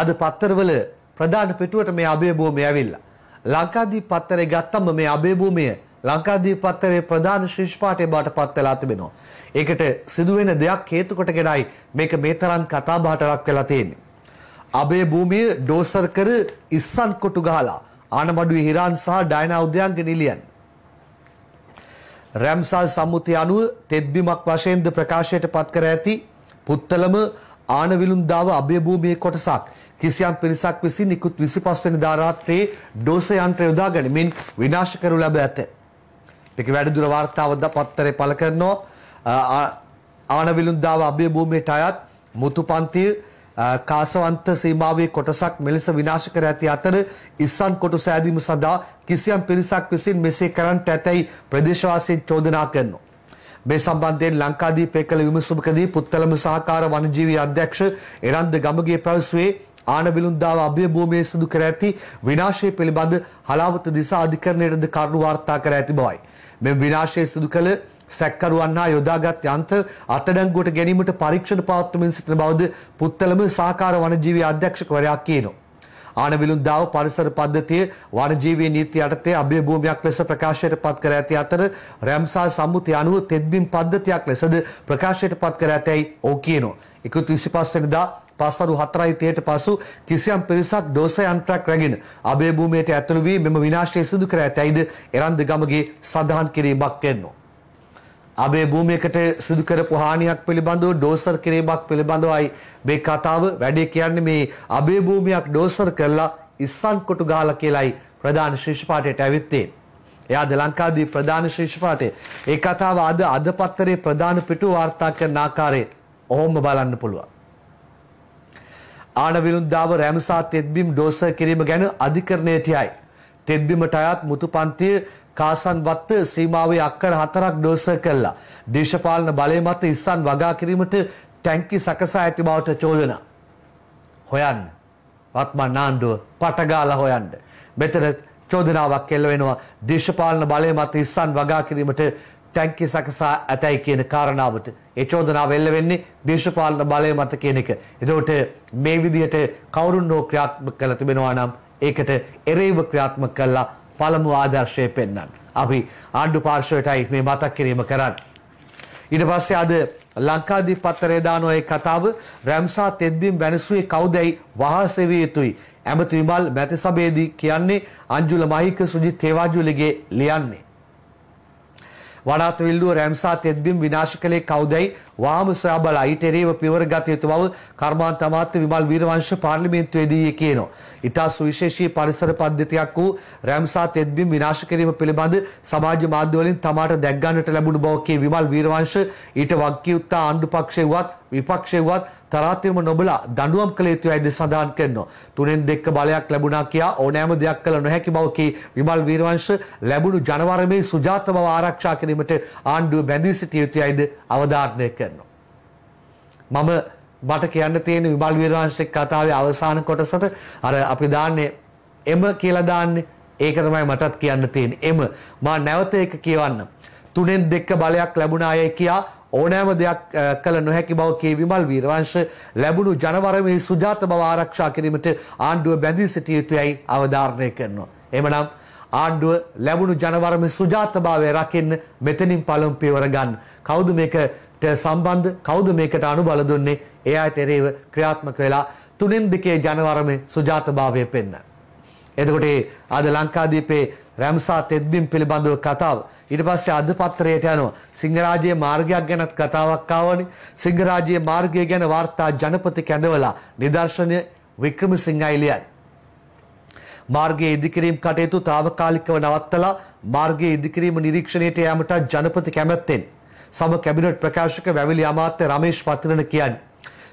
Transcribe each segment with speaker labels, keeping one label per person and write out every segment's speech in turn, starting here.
Speaker 1: අද පත්තරවල ප්‍රධාන පිටුවට මේ අභයභූමය ඇවිල්ලා. ලංකාදී පත්තරේ ගත්තම මේ අභයභූමය ලංකාදී පත්තරේ ප්‍රධාන ශිෂ්පාටය බාට පත්වෙලා තිබෙනවා. ඒකට සිදුවෙන දෙයක් හේතුකොටගෙනයි මේක මේ තරන් කතාබාටලක් වෙලා තියෙන්නේ. අබේ භූමිය ඩෝසර් කර ඉස්සන් කොටු ගහලා ආනමඩුවේ හිරාන් සහ ඩයනා උද්‍යංග නිලියන්. රැම්සල් සම්මුතිය අනුව තෙත්බිමක් වශයෙන්ද ප්‍රකාශයට පත් කර ඇති පුත්තලම ආනවිලුම්දාව අභයභූමියේ කොටසක් කිසියම් පිරිසක් විසින් නිකුත් 25 වෙනිදා රාත්‍රියේ ඩෝස යන්ත්‍රය යොදා ගැනීමෙන් විනාශ කරනු ලැබ ඇත. ඒක වැඩිදුර වාර්තාවද පත්තරේ පළ කරනවා ආනවිලුම්දාව අභයභූමියට අයත් මුතුපන්තිය කාසවන්ත සීමාවේ කොටසක් මෙලෙස විනාශ කර ඇති අතර ඉස්සන් කොටස ඇදීම සඳහා කිසියම් පිරිසක් විසින් මෙසේ කරන්නට ඇතැයි ප්‍රදේශවාසීන් චෝදනා කරනවා. මේ සම්බන්ධයෙන් ලංකාදීපය කළ විමසුමකදී පුත්තලම සහකාර වනජීවී අධ්‍යක්ෂ එරන්ද ගමගේ පැවසුවේ ආන විලුන්දාව අභිභූමියේ සිදු කර ඇති විනාශය පිළිබඳ හලාවත දිසා අධිකරණයටද කරුණු වාර්තා කර ඇති බවයි. මෙම විනාශය සිදු කළ සැක්කරුවන් හා යොදාගත් යන්ත්‍ර අත්අඩංගුවට ගැනීමට පරීක්ෂණ පවත්වමින් සිටින බවද පුත්තලම සහකාර වනජීවී අධ්‍යක්ෂකවරයා කියනවා. ආනවිලුන්දාව පරිසර පද්ධතිය වනජීවී නීති යටතේ අභිභූමියක් ලෙස ප්‍රකාශයට පත් කර ඇති අතර රැම්සා සම්මුතිය අනුව තෙත්බිම් පද්ධතියක් ලෙසද ප්‍රකාශයට පත් කර ඇතැයි ඔහු කියනවා. එකතු 25 වෙනිදා පස්වරු 4:30ට පසු කිසියම් පිරිසක් දෝස යන්ත්‍රයක් රැගෙන අභය භූමියට ඇතුළු වී මෙම විනාශය සිදු කර ඇතැයිද එරන්දගමගේ සඳහන් කිරීමක් එන්නෝ අපේ භූමියකට සිදු කරපු හානියක් පිළිබඳව ඩෝසර් කිරීමක් පිළිබඳවයි මේ කතාව වැඩේ කියන්නේ මේ අපේ භූමියක් ඩෝසර් කරලා ඉස්සන් කොටු ගහලා කියලයි ප්‍රධාන ශිෂ්‍යපාඨයට ඇවිත්තේ. එයාද ලංකාදී ප්‍රධාන ශිෂ්‍යපාඨයේ ඒ කතාව අද අද පත්තරේ ප්‍රධාන පිටු වාර්තා කරන ආකාරයේ ඔහොම බලන්න පුළුවන්. ආණ විරුද්ධාව රැමසා තෙත්බිම් ඩෝසර් කිරීම ගැන අධිකරණයේ තියයි. තෙත්බිමට අයත් මුතු පන්තිය කාසන් වත්ත සීමාවේ අක්කර හතරක් ඩෝසර් කළා. දේශපාලන බලය මත ඉස්සන් වගා කිරීමට ටැංකි සකසා ඇති බවට චෝදනා. හොයන්න. වත්මන් නාණ්ඩුව පටගාලා හොයන්න. මෙතන චෝදනාවක් එල්ල වෙනවා දේශපාලන බලය මත ඉස්සන් වගා කිරීමට ටැංකි සකසා ඇතැයි කියන කාරණාවට ඒ චෝදනාව එල්ල වෙන්නේ දේශපාලන බලය මත කියන එක. එතකොට මේ විදිහට කවුරුන් හෝ ක්‍රියාත්මක කළ තිබෙනවා නම් ඒකට එරෙහිව ක්‍රියාත්මක කළා පළමු ආදර්ශය පෙන්වන්න. අපි ආණ්ඩු පාර්ශවයටයි මේ මතක් කිරීම කරන්න. ඊට පස්සේ අද ලංකාදීප පත්තරේ දාන ඔය කතාව රැම්සා තෙද්බිම් වැනසුවේ කවුදයි වහා සෙවිය යුතුයි. ඇමති විමල් මැතිසභේදී කියන්නේ අංජුල මහික සුජිත් තේවාජුලිගේ ලියන්නේ. වඩාත් විල්ලුව රැම්සා තෙත්බිම් විනාශ කළේ කවුදයි වාම සොයා බලා ඊට එරෙහිව පියවර ගත යුතු බව කර්මාන්ත අමාත්‍ය විමල් වීරවංශ පාර්ලිමේන්තුවේදී කියනවා. ඉතා සුවිශේෂී පරිසර පද්ධතියක් වූ රැම්සා තෙත්බිම් විනාශ කිරීම පිළිබඳ සමාජ මාධ්‍ය වලින් තමාට දැක් ගන්නට ලැබුණු බව කේ විමල් වීරවංශ ඊට වගකියුත්තා ආණ්ඩු පක්ෂය වුවත් විපක්ෂය වුවත් තරාතිරම නොබලා දඬුවම් කළ යුතු ඇයිද සඳහන් කරනවා. තුනෙන් දෙක බලයක් ලැබුණා කියා ඕනෑම දෙයක් කළ නොහැකි බව කී විමල් වීරවංශ ලැබුණු ජනවරමේ සුජාත බව ආරක්ෂා කිරීමට ආණ්ඩුව බැඳී සිටිය යුතු ඇයිද අවධාරණය කරනවා. මම මට කියන්න තියෙන විමල් වීරවංශික කතාවේ අවසාන කොටසට අර අපි දාන්නේ එම කියලා දාන්නේ ඒක තමයි මටත් කියන්න තියෙන්නේ එම මා නැවත ඒක කියවන්න තුනෙන් දෙක බලයක් ලැබුණා අය කියා ඕනෑම දෙයක් කළ නොහැකි බව කේ විමල් වීරවංශ ලැබුණු ජනවරමේ සුජාත බව ආරක්ෂා කිරීමට ආණ්ඩුව බැඳී සිටිය යුතුයයි අවධාරණය කරනවා. එමනම් ආණ්ඩුව ලැබුණු ජනවරමේ සුජාතභාවය රකින්න මෙතනින් පළමු පියවර ගන්න. කවුද මේකට සම්බන්ධ කවුද මේකට අනුබල දුන්නේ? ඒ අයට එරෙහිව ක්‍රියාත්මක වෙලා තුනෙන් දෙකේ ජනවරමේ සුජාතභාවය පෙන්වන්න. එතකොට අද ලංකාදීපේ රැම්සා තෙත්බිම් පිළිබඳව කතාව. ඊට පස්සේ අද පත්‍රයට යනවා. සිංහරාජයේ මාර්ගයක් ගැනත් කතාවක් ආවනේ. සිංහරාජයේ මාර්ගය ගැන වාර්තා ජනපති කැඳවලා නිදර්ශනය වික්‍රමසිංහයි ලියන්නේ. මාර්ගයේ ඉදිකිරීම් කටයුතු తాවකාලිකව නවත්තලා මාර්ගයේ ඉදිකිරීම නිරීක්ෂණයට යාමට ජනපති කැමැත්තෙන් සම කැබිනට් ප්‍රකාශක වැවිලි අමාත්‍ය රමේෂ් පතිරණ කියන්නේ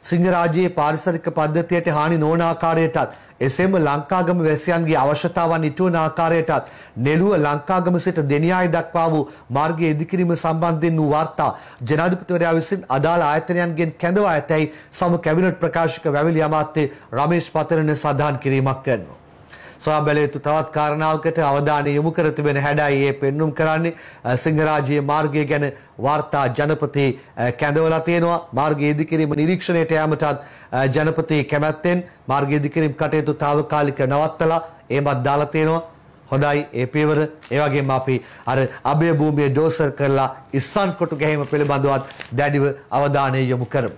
Speaker 1: සිංහරාජයේ පාරිසරික පද්ධතියට හානි නොවන ආකාරයටත් එසේම ලංකාගම වැසියන්ගේ අවශ්‍යතාවන් ඉටුවන ආකාරයටත් නෙළුව ලංකාගම සිට දෙනියාය දක්වා වූ මාර්ගයේ ඉදිකිරීම සම්බන්ධයෙන් වූ වාර්තා ජනාධිපතිවරයා විසින් අදාළ ආයතනයන්ගෙන් කැඳවා ඇතැයි සම කැබිනට් ප්‍රකාශක වැවිලි අමාත්‍ය රමේෂ් පතරණ සඳහන් කිරීමක් කරනවා. සොයාබැලිය යුතු තවත් කාරණාවකට අවධානය යොමු කර තිබෙන හැඩයි ඒ පෙන්눔 කරන්නේ සිංහරාජයේ මාර්ගය ගැන වාර්තා ජනපති කැඳවලා තියෙනවා මාර්ගයේ ඉදිකිරීම නිරීක්ෂණයට යාමටත් ජනපති කැමැත්තෙන් මාර්ගයේ ඉදිකිරීම කටයුතු తాවකාලික නවත්තලා ඒමත් දාලා තියෙනවා හොඳයි ඒ පියවර ඒ වගේම අපි අර අභය භූමිය ඩෝසර් කරලා ඉස්සන් කොටු ගැහිම පිළිබඳවත් දැඩිව අවධානය යොමු කරමු